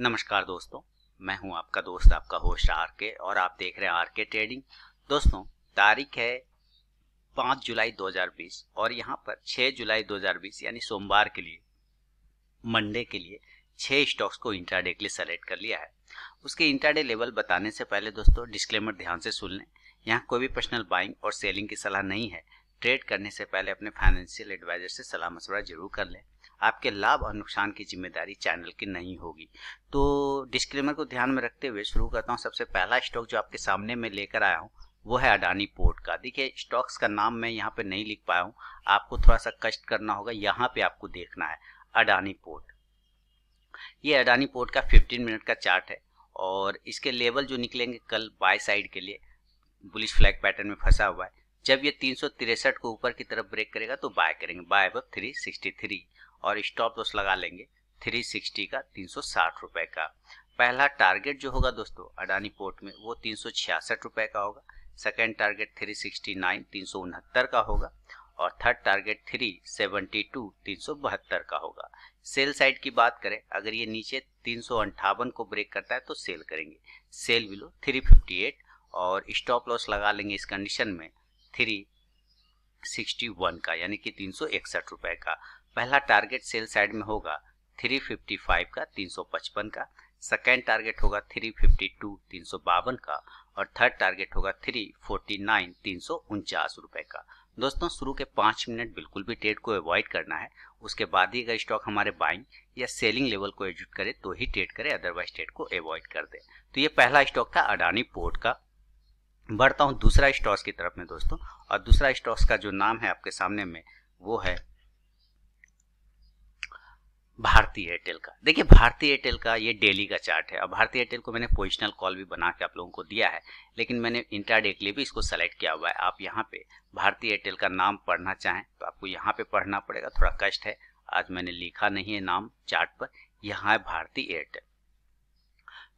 नमस्कार दोस्तों मैं हूं आपका दोस्त आपका होस्ट आर के और आप देख रहे हैं आर के ट्रेडिंग दोस्तों तारीख है 5 जुलाई 2020 और यहां पर 6 जुलाई 2020 यानी सोमवार के लिए मंडे के लिए छः स्टॉक्स को इंट्राडे के लिए सेलेक्ट कर लिया है उसके इंट्राडे लेवल बताने से पहले दोस्तों डिस्क्लेमर ध्यान से सुन लें यहाँ कोई भी पर्सनल बाइंग और सेलिंग की सलाह नहीं है ट्रेड करने से पहले अपने फाइनेंशियल एडवाइजर से सलाह मशवरा जरूर कर लें आपके लाभ और नुकसान की जिम्मेदारी चैनल की नहीं होगी तो डिस्क्लेमर को ध्यान में रखते हुए शुरू करता हूँ सबसे पहला स्टॉक जो आपके सामने में लेकर आया हूँ वो है अडानी पोर्ट का देखिए स्टॉक्स का नाम मैं यहाँ पे नहीं लिख पाया हूँ आपको थोड़ा सा कष्ट करना होगा यहाँ पे आपको देखना है अडानी पोर्ट ये अडानी पोर्ट का 15 मिनट का चार्ट है और इसके लेवल जो निकलेंगे कल बाय साइड के लिए बुलिश फ्लैग पैटर्न में फंसा हुआ है जब ये तीन को ऊपर की तरफ ब्रेक करेगा तो बाय करेंगे बाय अब थ्री और स्टॉप लॉस लगा लेंगे 360 का 360 रुपए का पहला टारगेट जो होगा दोस्तों अडानी पोर्ट में वो तीन रुपए का होगा सेकेंड टारगेट 369 369 का होगा और थर्ड टारगेट 372 372 का होगा सेल साइड की बात करें अगर ये नीचे तीन को ब्रेक करता है तो सेल करेंगे सेल बिलो 358 और स्टॉप लॉस लगा लेंगे इस कंडीशन में 361 का यानी कि तीन रुपए का पहला टारगेट सेल साइड में होगा 355 का 355 का सेकेंड टारगेट होगा 352 352 का और थर्ड टारगेट होगा 349 तीन रुपए का दोस्तों शुरू के पाँच मिनट बिल्कुल भी ट्रेड को अवॉइड करना है उसके बाद ही अगर स्टॉक हमारे बाइंग या सेलिंग लेवल को एडजुट करे तो ही ट्रेड करे अदरवाइज ट्रेड को अवॉइड कर दे तो ये पहला स्टॉक था अडानी पोर्ट का बढ़ता हूँ दूसरा स्टॉक्स की तरफ में दोस्तों और दूसरा स्टॉक्स का जो नाम है आपके सामने में वो है भारतीय एयरटेल का देखिए भारतीय एयरटेल का ये डेली का चार्ट है और भारतीय एयरटेल को मैंने पोजिशनल कॉल भी बना के आप लोगों को दिया है लेकिन मैंने इंट्राडे के लिए भी इसको सेलेक्ट किया हुआ है आप यहाँ पे भारतीय एयरटेल का नाम पढ़ना चाहें तो आपको यहाँ पे पढ़ना पड़ेगा थोड़ा कष्ट है आज मैंने लिखा नहीं है नाम चार्ट पर यहाँ है भारतीय एयरटेल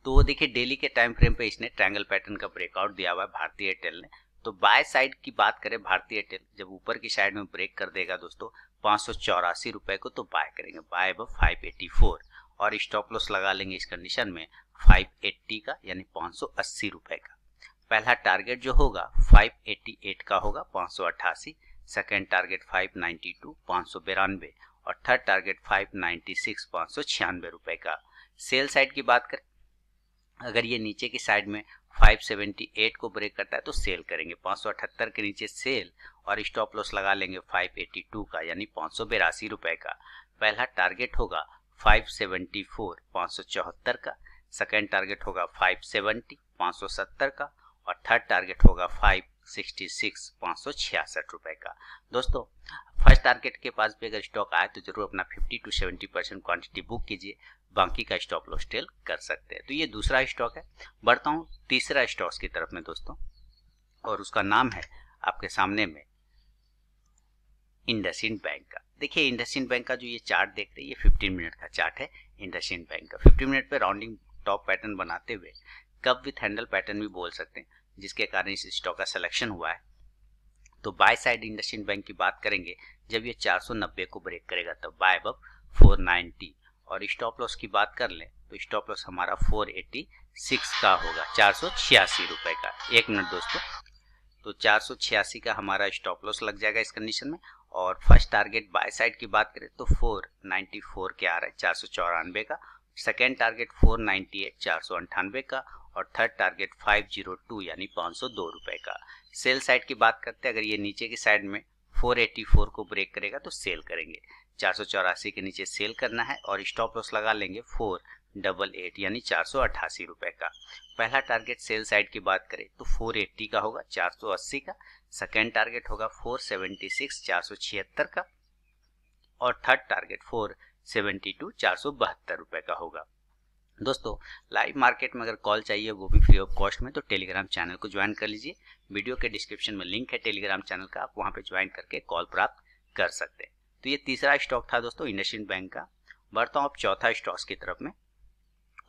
तो देखिए डेली के टाइम फ्रेम पे इसने ट्रायंगल पैटर्न का ब्रेकआउट दिया हुआ है भारतीय एयरटेल ने तो बाय साइड की बात करें भारतीय एयरटेल जब ऊपर की साइड में ब्रेक कर देगा दोस्तों पाँच सौ चौरासी रुपये को तो बाय करेंगे बाय ब फाइव एट्टी फोर और स्टॉप लॉस लगा लेंगे इस कंडीशन में फाइव एट्टी का यानी पाँच सौ अस्सी रुपये का पहला टारगेट जो होगा फाइव एट्टी एट का होगा पाँच सौ अट्ठासी second target five ninety two पाँच सौ बिरानवे और third target five ninety six पाँच सौ छियानवे रुपये का सेल साइड की बात करें अगर ये नीचे की साइड में 578 को ब्रेक करता है तो सेल करेंगे पाँच के नीचे सेल और स्टॉप लॉस लगा लेंगे 582 का यानी पाँच रुपए का पहला टारगेट होगा 574 574 का सेकेंड टारगेट होगा 570 570 का और थर्ड टारगेट होगा 566 566 रुपए का दोस्तों फर्स्ट टारगेट के पास भी अगर स्टॉक आए तो जरूर अपना 50 टू 70 परसेंट क्वान्टिटी बुक कीजिए बाकी का स्टॉप लॉस टेल कर सकते हैं तो ये दूसरा स्टॉक है बढ़ता हूँ तीसरा स्टॉक्स की तरफ में दोस्तों और उसका नाम है आपके सामने में इंडस बैंक का देखिए इंडसिंड बैंक का जो ये चार्ट देख रहे हैं ये फिफ्टीन मिनट का चार्ट है इंडसिंड बैंक का फिफ्टीन मिनट पे राउंडिंग टॉप पैटर्न बनाते हुए कब विथ हैंडल पैटर्न भी बोल सकते हैं जिसके कारण इस स्टॉक का सिलेक्शन हुआ है तो बाय साइड इंडसिंड बैंक की बात करेंगे जब ये 490 को ब्रेक करेगा तब बाय अब 490 और स्टॉप लॉस की बात कर लें तो स्टॉप लॉस हमारा 486 का होगा चार रुपए का एक मिनट दोस्तों तो चार का हमारा स्टॉप लॉस लग जाएगा इस कंडीशन में और फर्स्ट टारगेट बाय साइड की बात करें तो 494 के आ रहा है चार सौ का सेकेंड टारगेट 498 चार का और थर्ड टारगेट 502 यानी पाँच रुपए का सेल साइड की बात करते हैं अगर ये नीचे की साइड में 484 को ब्रेक करेगा तो सेल करेंगे चार के नीचे सेल करना है और स्टॉप लॉस लगा लेंगे फोर डबल एट यानी चार सौ अट्ठासी रुपये का पहला टारगेट सेल साइड की बात करें तो फोर एट्टी का होगा चार सौ अस्सी का सेकेंड टारगेट होगा फोर सेवेंटी सिक्स चार सौ छिहत्तर का और third target four seventy two चार सौ बहत्तर रुपये का होगा दोस्तों लाइव मार्केट में अगर कॉल चाहिए वो भी फ्री ऑफ कॉस्ट में तो टेलीग्राम चैनल को ज्वाइन कर लीजिए वीडियो के डिस्क्रिप्शन में लिंक है टेलीग्राम चैनल का आप वहाँ पर ज्वाइन करके कॉल प्राप्त कर सकते हैं तो ये तीसरा स्टॉक था दोस्तों इंडस्ट्रियन बैंक का बढ़ता हूँ आप चौथा स्टॉक्स की तरफ में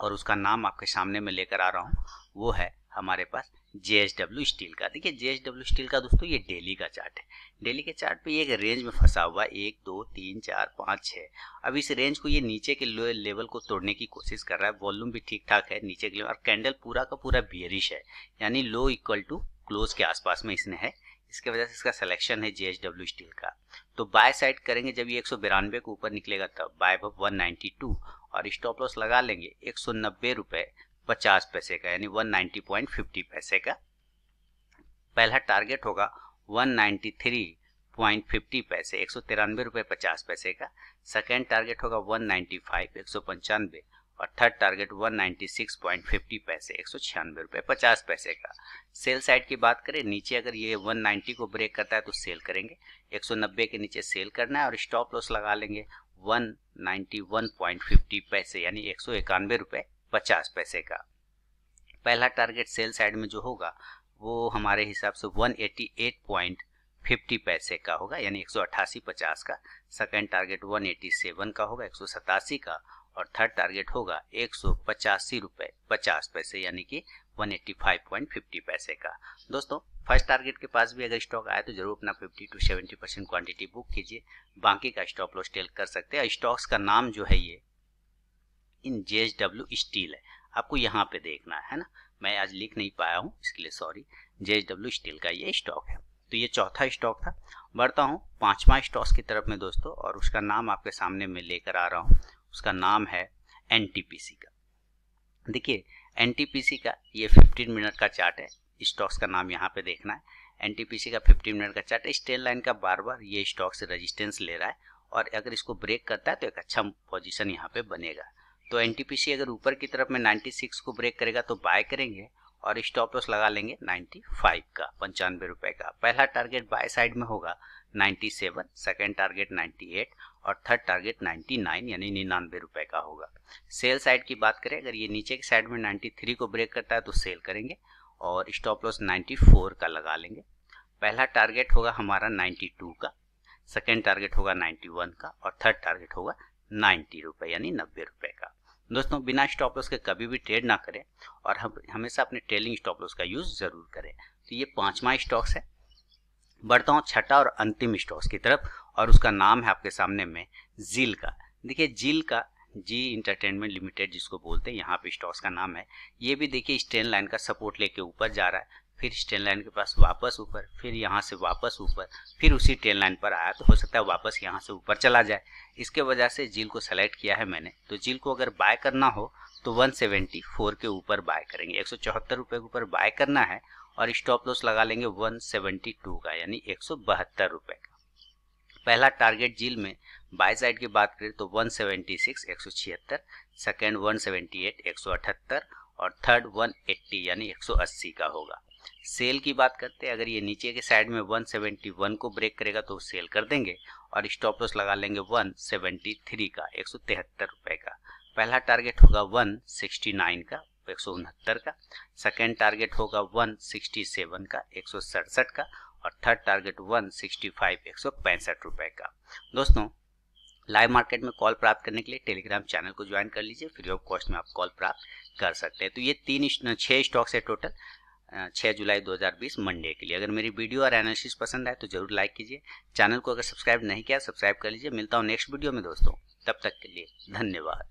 और उसका नाम आपके सामने में लेकर आ रहा हूँ वो है हमारे पास जे स्टील का देखिए जे स्टील का दोस्तों ये डेली का चार्ट है डेली के चार्ट पे ये एक रेंज में फंसा हुआ है एक दो तीन चार पाँच छः अब इस रेंज को ये नीचे के लो लेवल को तोड़ने की कोशिश कर रहा है वॉल्यूम भी ठीक ठाक है नीचे के लेवल और कैंडल पूरा का पूरा बियरिश है यानी लो इक्वल टू क्लोज के आसपास में इसने है इसके वजह से इसका सिलेक्शन है जे स्टील का तो बाय साइड करेंगे जब ये एक के ऊपर निकलेगा तब बाय वन नाइन्टी टू और स्टॉप लॉस लगा लेंगे एक सौ नब्बे रुपये पचास पैसे का यानी वन नाइन्टी पॉइंट फिफ्टी पैसे का पहला टारगेट होगा one ninety three point fifty पैसे एक सौ तिरानवे रुपये पचास पैसे का सेकेंड टारगेट होगा वन नाइन्टी फाइव एक सौ पंचानवे और थर्ड टारगेट 196.50 पैसे एक सौ छियानवे रुपये पचास पैसे का सेल साइड की बात करें नीचे अगर ये 190 को ब्रेक करता है तो सेल करेंगे 190 के नीचे सेल करना है और स्टॉप लॉस लगा लेंगे 191.50 पैसे यानी एक सौ इक्यानवे रुपये पचास पैसे का पहला टारगेट सेल साइड में जो होगा वो हमारे हिसाब से 188.50 पैसे का होगा यानी एक सौ पचास का सेकेंड टारगेट 187 का होगा एक सौ सतासी का और थर्ड टारगेट होगा एक सौ पचासी रुपये पचास पैसे यानी कि one eighty five point fifty पैसे का दोस्तों फर्स्ट टारगेट के पास भी अगर स्टॉक आए तो जरूर अपना 50 टू 70 परसेंट क्वान्टिटी बुक कीजिए बाकी का स्टॉप लॉस टेल कर सकते हैं स्टॉक्स का नाम जो है ये इन जे डब्ल्यू स्टील है आपको यहाँ पे देखना है ना मैं आज लिख नहीं पाया हूँ इसके लिए सॉरी जे डब्ल्यू स्टील का ये स्टॉक है तो ये चौथा स्टॉक था बढ़ता हूँ पांचवा स्टॉक्स की तरफ में दोस्तों और उसका नाम आपके सामने में लेकर आ रहा हूँ उसका नाम है एन का देखिए एन का ये 15 मिनट का चार्ट है स्टॉक्स का नाम यहाँ पे देखना है एन का 15 मिनट का चार्ट स्टेल लाइन का बार बार ये स्टॉक से रजिस्टेंस ले रहा है और अगर इसको ब्रेक करता है तो एक अच्छा पोजिशन यहाँ पे बनेगा तो एन अगर ऊपर की तरफ में नाइन्टी को ब्रेक करेगा तो बाय करेंगे और स्टॉप लॉस लगा लेंगे 95 का पंचानवे रुपए का पहला टारगेट बाय साइड में होगा 97 सेकेंड टारगेट 98 और थर्ड टारगेट 99 यानी निन्यानवे रुपए का होगा सेल साइड की बात करें अगर ये नीचे के साइड में 93 को ब्रेक करता है तो सेल करेंगे और स्टॉप लॉस 94 का लगा लेंगे पहला टारगेट होगा हमारा 92 का सेकेंड टारगेट होगा 91 का और थर्ड टारगेट होगा नाइन्टी रुपए यानी नब्बे रुपये का दोस्तों बिना स्टॉप लॉस के कभी भी ट्रेड ना करें और हम हमेशा अपने ट्रेलिंग स्टॉप लॉस का यूज़ ज़रूर करें तो ये पाँचवा स्टॉक्स है बढ़ता हूँ छठा और अंतिम स्टॉक्स की तरफ और उसका नाम है आपके सामने में जील का देखिए जील का जी इंटरटेनमेंट लिमिटेड जिसको बोलते हैं यहाँ पे स्टॉक्स का नाम है ये भी देखिए स्टेन लाइन का सपोर्ट लेके ऊपर जा रहा है फिर स्टेन लाइन के पास वापस ऊपर फिर यहाँ से वापस ऊपर फिर उसी ट्रेन लाइन पर आया तो हो सकता है वापस यहाँ से ऊपर चला जाए इसके वजह से जील को सेलेक्ट किया है मैंने तो जील को अगर बाय करना हो तो 174 के ऊपर बाय करेंगे एक सौ के ऊपर बाय करना है और स्टॉप लॉस लगा लेंगे 172 का यानी एक सौ बहत्तर रुपये का पहला टारगेट जील में बाई साइड की बात करें तो 176 सेवेंटी सिक्स एक सौ छिहत्तर सेकेंड वन और थर्ड 180 यानी 180 का होगा सेल की बात करते हैं अगर ये नीचे के साइड में 171 को ब्रेक करेगा तो सेल कर देंगे और स्टॉप लॉस लगा लेंगे 173 का एक रुपए का पहला टारगेट होगा 169 का एक का सेकेंड टारगेट होगा 167 का एक का और third target one sixty five एक सौ पैंसठ रुपए का दोस्तों लाइव मार्केट में कॉल प्राप्त करने के लिए टेलीग्राम चैनल को ज्वाइन कर लीजिए फ्री ऑफ कॉस्ट में आप कॉल प्राप्त कर सकते हैं तो ये तीन छः स्टॉक्स है टोटल 6 जुलाई 2020 मंडे के लिए अगर मेरी वीडियो और एनालिसिस पसंद आए तो जरूर लाइक कीजिए चैनल को अगर सब्सक्राइब नहीं किया सब्सक्राइब कर लीजिए मिलता हूँ नेक्स्ट वीडियो में दोस्तों तब तक के लिए धन्यवाद